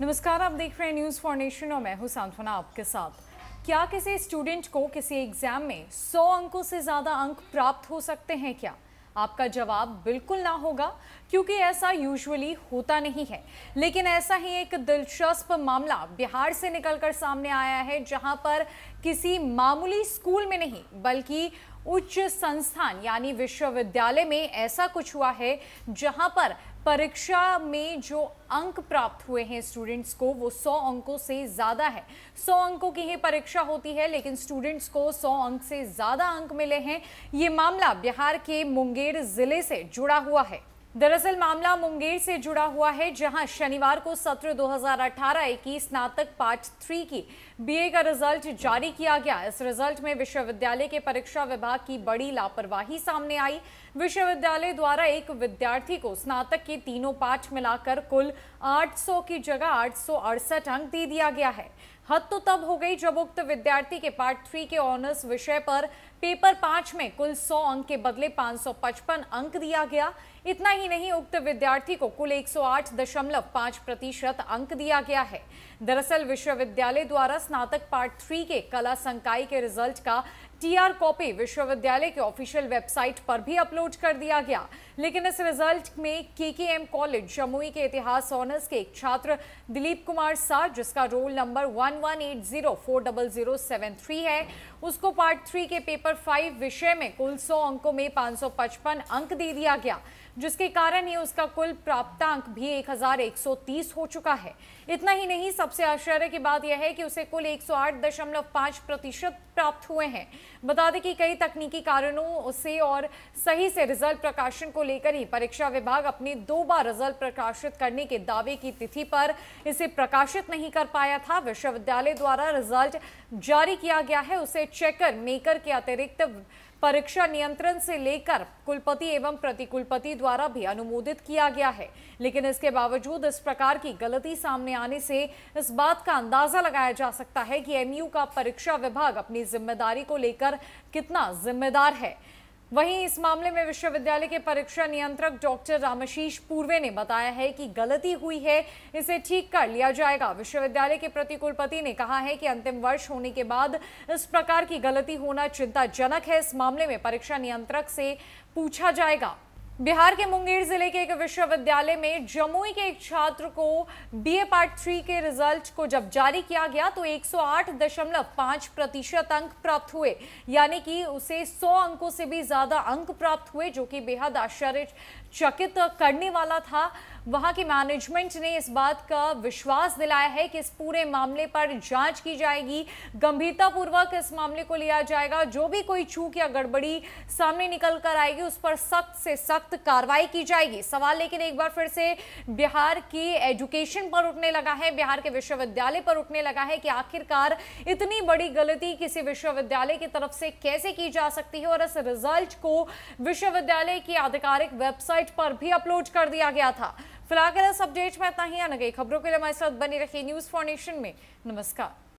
नमस्कार आप देख रहे हैं न्यूज़ फॉर नेशन और मैं हूं सांत्वना आपके साथ क्या किसी स्टूडेंट को किसी एग्जाम में 100 अंकों से ज़्यादा अंक प्राप्त हो सकते हैं क्या आपका जवाब बिल्कुल ना होगा क्योंकि ऐसा यूजुअली होता नहीं है लेकिन ऐसा ही एक दिलचस्प मामला बिहार से निकलकर सामने आया है जहां पर किसी मामूली स्कूल में नहीं बल्कि उच्च संस्थान यानी विश्वविद्यालय में ऐसा कुछ हुआ है जहां पर परीक्षा में जो अंक प्राप्त हुए हैं स्टूडेंट्स को वो 100 अंकों से ज़्यादा है 100 अंकों की ही परीक्षा होती है लेकिन स्टूडेंट्स को 100 अंक से ज़्यादा अंक मिले हैं ये मामला बिहार के मुंगेर ज़िले से जुड़ा हुआ है दरअसल मामला मुंगेर से जुड़ा हुआ है जहां शनिवार को सत्र 2018-21 स्नातक पार्ट थ्री की बीए का रिजल्ट जारी किया गया इस रिजल्ट में विश्वविद्यालय के परीक्षा विभाग की बड़ी लापरवाही सामने आई विश्वविद्यालय द्वारा एक विद्यार्थी को स्नातक के तीनों पाठ मिलाकर कुल 800 की जगह आठ अंक दे दिया गया है हद तो तब हो गई जब उक्त विद्यार्थी के पार्ट थ्री के ऑनर्स विषय पर पेपर पांच में कुल 100 अंक के बदले 555 अंक दिया गया इतना ही नहीं उक्त विद्यार्थी को कुल 108.5 प्रतिशत अंक दिया गया है दरअसल विश्वविद्यालय द्वारा स्नातक पार्ट थ्री के कला संकाय के रिजल्ट का टीआर कॉपी विश्वविद्यालय के ऑफिशियल वेबसाइट पर भी अपलोड कर दिया गया लेकिन इस रिजल्ट में केकेएम कॉलेज जमुई के इतिहास ऑनर्स के एक छात्र दिलीप कुमार साह जिसका रोल नंबर थ्री है उसको पार्ट थ्री के पेपर फाइव विषय में कुल सौ अंकों में 555 अंक दे दिया गया जिसके कारण ही उसका कुल प्राप्तांक भी 1130 हो चुका है इतना ही नहीं सबसे आश्चर्य की बात यह है कि उसे कुल 108.5 प्रतिशत प्राप्त हुए हैं बता दें कि कई तकनीकी कारणों से और सही से रिजल्ट प्रकाशन को लेकर ही परीक्षा विभाग अपने दो बार रिजल्ट प्रकाशित करने के दावे की तिथि पर इसे प्रकाशित नहीं कर पाया था विश्वविद्यालय द्वारा रिजल्ट जारी किया गया है उसे चेकर मेकर के अतिरिक्त परीक्षा नियंत्रण से लेकर कुलपति एवं प्रतिकुलपति द्वारा भी अनुमोदित किया गया है लेकिन इसके बावजूद इस प्रकार की गलती सामने आने से इस बात का अंदाजा लगाया जा सकता है कि एमयू का परीक्षा विभाग अपनी जिम्मेदारी को लेकर कितना जिम्मेदार है वहीं इस मामले में विश्वविद्यालय के परीक्षा नियंत्रक डॉक्टर रामशीष पूर्वे ने बताया है कि गलती हुई है इसे ठीक कर लिया जाएगा विश्वविद्यालय के प्रति कुलपति ने कहा है कि अंतिम वर्ष होने के बाद इस प्रकार की गलती होना चिंताजनक है इस मामले में परीक्षा नियंत्रक से पूछा जाएगा बिहार के मुंगेर जिले के एक विश्वविद्यालय में जमुई के एक छात्र को बीए पार्ट थ्री के रिजल्ट को जब जारी किया गया तो 108.5 प्रतिशत अंक प्राप्त हुए यानी कि उसे 100 अंकों से भी ज़्यादा अंक प्राप्त हुए जो कि बेहद आश्चर्यचकित करने वाला था वहां के मैनेजमेंट ने इस बात का विश्वास दिलाया है कि इस पूरे मामले पर जांच की जाएगी गंभीरतापूर्वक इस मामले को लिया जाएगा जो भी कोई चूक या गड़बड़ी सामने निकल कर आएगी उस पर सख्त से सख्त सख्त कार्रवाई की जाएगी सवाल लेकिन एक बार फिर से बिहार की एजुकेशन पर उठने लगा है बिहार के विश्वविद्यालय पर उठने लगा है कि आखिरकार इतनी बड़ी गलती किसी विश्वविद्यालय की तरफ से कैसे की जा सकती है और इस रिजल्ट को विश्वविद्यालय की आधिकारिक वेबसाइट पर भी अपलोड कर दिया गया था फिलहाल इस अपडेट में इतना ही आना गई खबरों के लिए हमारे साथ बनी रखिए न्यूज फाउंडेशन में नमस्कार